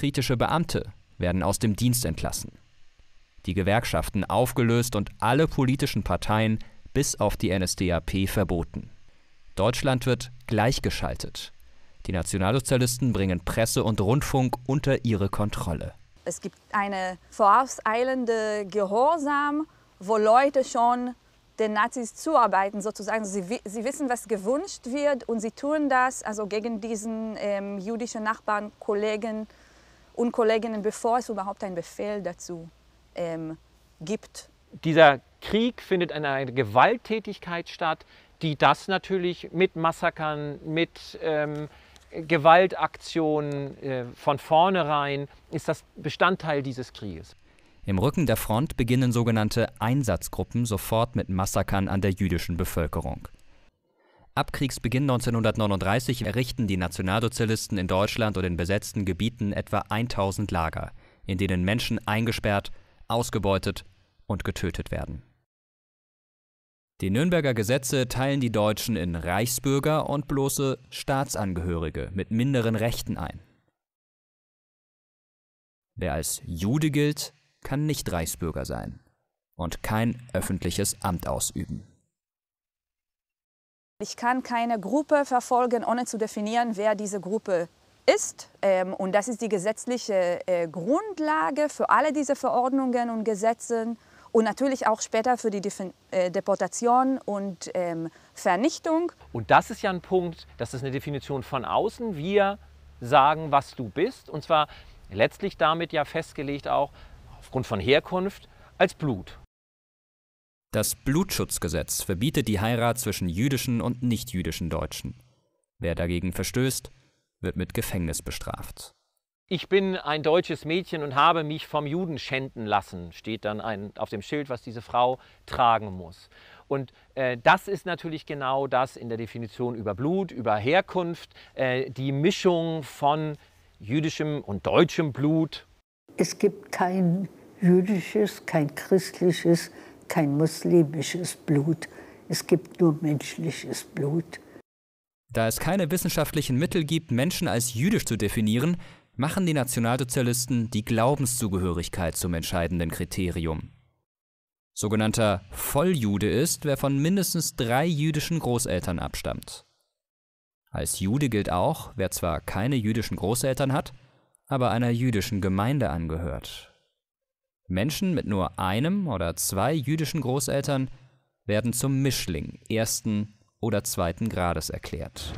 kritische Beamte werden aus dem Dienst entlassen. Die Gewerkschaften aufgelöst und alle politischen Parteien bis auf die NSDAP verboten. Deutschland wird gleichgeschaltet. Die Nationalsozialisten bringen Presse und Rundfunk unter ihre Kontrolle. Es gibt eine vorauseilende Gehorsam, wo Leute schon den Nazis zuarbeiten, sozusagen. Sie, sie wissen, was gewünscht wird und sie tun das also gegen diesen ähm, jüdischen Nachbarn, Kollegen, und Kolleginnen, bevor es überhaupt einen Befehl dazu ähm, gibt. Dieser Krieg findet in einer Gewalttätigkeit statt, die das natürlich mit Massakern, mit ähm, Gewaltaktionen äh, von vornherein ist das Bestandteil dieses Krieges. Im Rücken der Front beginnen sogenannte Einsatzgruppen sofort mit Massakern an der jüdischen Bevölkerung. Ab Kriegsbeginn 1939 errichten die Nationalsozialisten in Deutschland und in besetzten Gebieten etwa 1000 Lager, in denen Menschen eingesperrt, ausgebeutet und getötet werden. Die Nürnberger Gesetze teilen die Deutschen in Reichsbürger und bloße Staatsangehörige mit minderen Rechten ein. Wer als Jude gilt, kann nicht Reichsbürger sein und kein öffentliches Amt ausüben. Ich kann keine Gruppe verfolgen, ohne zu definieren, wer diese Gruppe ist. Ähm, und das ist die gesetzliche äh, Grundlage für alle diese Verordnungen und Gesetze und natürlich auch später für die äh, Deportation und ähm, Vernichtung. Und das ist ja ein Punkt, das ist eine Definition von außen. Wir sagen, was du bist. Und zwar letztlich damit ja festgelegt auch aufgrund von Herkunft als Blut. Das Blutschutzgesetz verbietet die Heirat zwischen jüdischen und nichtjüdischen Deutschen. Wer dagegen verstößt, wird mit Gefängnis bestraft. Ich bin ein deutsches Mädchen und habe mich vom Juden schänden lassen, steht dann ein, auf dem Schild, was diese Frau tragen muss. Und äh, das ist natürlich genau das in der Definition über Blut, über Herkunft, äh, die Mischung von jüdischem und deutschem Blut. Es gibt kein jüdisches, kein christliches, kein muslimisches Blut, es gibt nur menschliches Blut. Da es keine wissenschaftlichen Mittel gibt, Menschen als jüdisch zu definieren, machen die Nationalsozialisten die Glaubenszugehörigkeit zum entscheidenden Kriterium. Sogenannter Volljude ist, wer von mindestens drei jüdischen Großeltern abstammt. Als Jude gilt auch, wer zwar keine jüdischen Großeltern hat, aber einer jüdischen Gemeinde angehört Menschen mit nur einem oder zwei jüdischen Großeltern werden zum Mischling ersten oder zweiten Grades erklärt